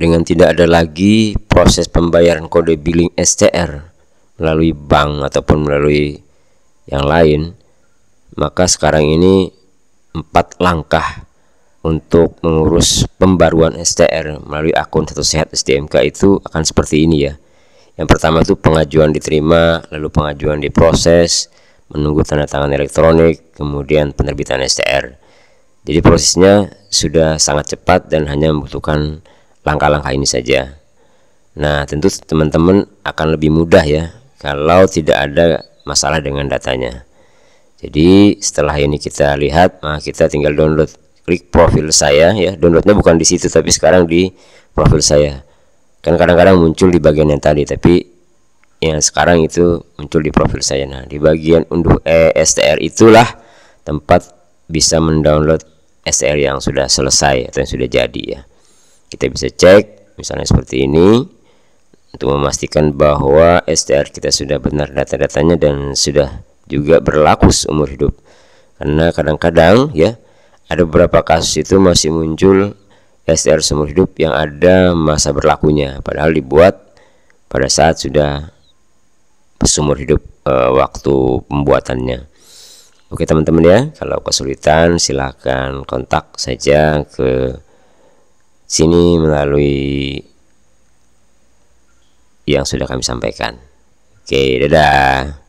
dengan tidak ada lagi proses pembayaran kode billing STR melalui bank ataupun melalui yang lain maka sekarang ini empat langkah untuk mengurus pembaruan STR melalui akun satu sehat STMK itu akan seperti ini ya yang pertama itu pengajuan diterima lalu pengajuan diproses menunggu tanda tangan elektronik kemudian penerbitan STR jadi prosesnya sudah sangat cepat dan hanya membutuhkan langkah-langkah ini saja. Nah, tentu teman-teman akan lebih mudah ya kalau tidak ada masalah dengan datanya. Jadi, setelah ini kita lihat, nah kita tinggal download klik profil saya ya. Downloadnya bukan di situ tapi sekarang di profil saya. Kan kadang-kadang muncul di bagian yang tadi tapi yang sekarang itu muncul di profil saya. Nah, di bagian unduh eh, e STR itulah tempat bisa mendownload STR yang sudah selesai atau yang sudah jadi ya kita bisa cek misalnya seperti ini untuk memastikan bahwa STR kita sudah benar data-datanya dan sudah juga berlaku seumur hidup karena kadang-kadang ya ada beberapa kasus itu masih muncul STR seumur hidup yang ada masa berlakunya padahal dibuat pada saat sudah seumur hidup e, waktu pembuatannya oke teman-teman ya kalau kesulitan silahkan kontak saja ke sini melalui yang sudah kami sampaikan. Oke, dadah.